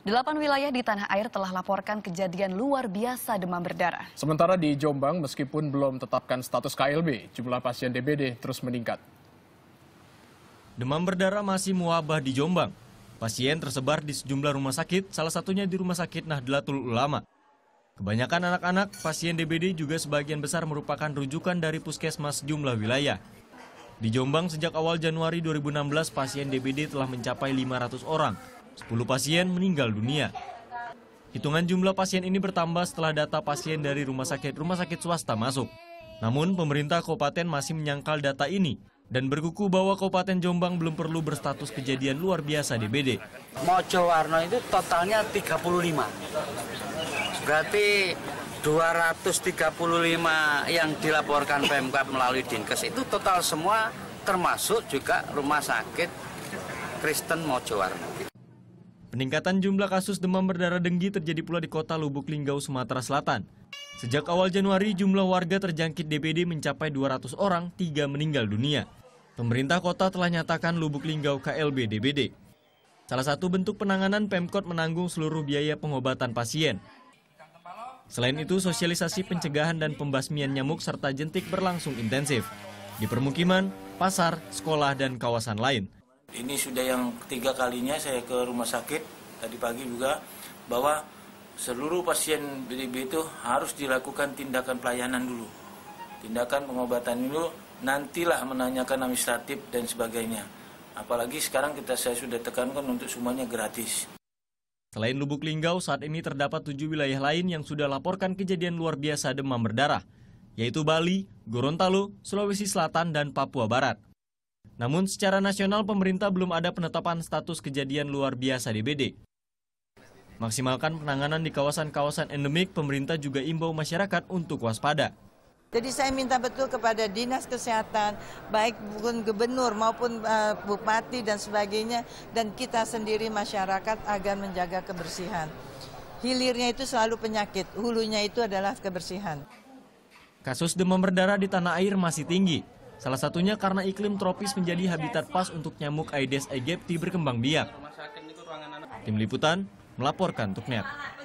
Delapan wilayah di tanah air telah laporkan kejadian luar biasa demam berdarah. Sementara di Jombang, meskipun belum tetapkan status KLB, jumlah pasien DBD terus meningkat. Demam berdarah masih mewabah di Jombang. Pasien tersebar di sejumlah rumah sakit, salah satunya di Rumah Sakit Nahdlatul Ulama. Kebanyakan anak-anak, pasien DBD juga sebagian besar merupakan rujukan dari puskesmas jumlah wilayah. Di Jombang sejak awal Januari 2016, pasien DBD telah mencapai 500 orang, 10 pasien meninggal dunia. Hitungan jumlah pasien ini bertambah setelah data pasien dari rumah sakit-rumah sakit swasta masuk. Namun, pemerintah kabupaten masih menyangkal data ini dan berkuku bahwa Kabupaten Jombang belum perlu berstatus kejadian luar biasa DBD. Mojowarno itu totalnya 35. Berarti 235 yang dilaporkan PMK melalui Dinkes itu total semua termasuk juga rumah sakit Kristen Mojowarno. Peningkatan jumlah kasus demam berdarah denggi terjadi pula di kota Lubuk Linggau, Sumatera Selatan. Sejak awal Januari, jumlah warga terjangkit DBD mencapai 200 orang, 3 meninggal dunia. Pemerintah kota telah nyatakan Lubuk Linggau KLB DBD. Salah satu bentuk penanganan Pemkot menanggung seluruh biaya pengobatan pasien. Selain itu, sosialisasi pencegahan dan pembasmian nyamuk serta jentik berlangsung intensif. Di permukiman, pasar, sekolah, dan kawasan lain. Ini sudah yang ketiga kalinya saya ke rumah sakit tadi pagi juga bahwa seluruh pasien BDB itu harus dilakukan tindakan pelayanan dulu. Tindakan pengobatan dulu, nantilah menanyakan administratif dan sebagainya. Apalagi sekarang kita saya sudah tekankan untuk semuanya gratis. Selain Lubuk Linggau, saat ini terdapat tujuh wilayah lain yang sudah laporkan kejadian luar biasa demam berdarah, yaitu Bali, Gorontalo, Sulawesi Selatan, dan Papua Barat. Namun secara nasional pemerintah belum ada penetapan status kejadian luar biasa DBD. Maksimalkan penanganan di kawasan-kawasan endemik, pemerintah juga imbau masyarakat untuk waspada. Jadi saya minta betul kepada dinas kesehatan, baik bukan gubernur maupun uh, bupati dan sebagainya, dan kita sendiri masyarakat agar menjaga kebersihan. Hilirnya itu selalu penyakit, hulunya itu adalah kebersihan. Kasus demam berdarah di tanah air masih tinggi. Salah satunya karena iklim tropis menjadi habitat pas untuk nyamuk Aedes aegypti berkembang biak. Tim Liputan melaporkan untuk NET.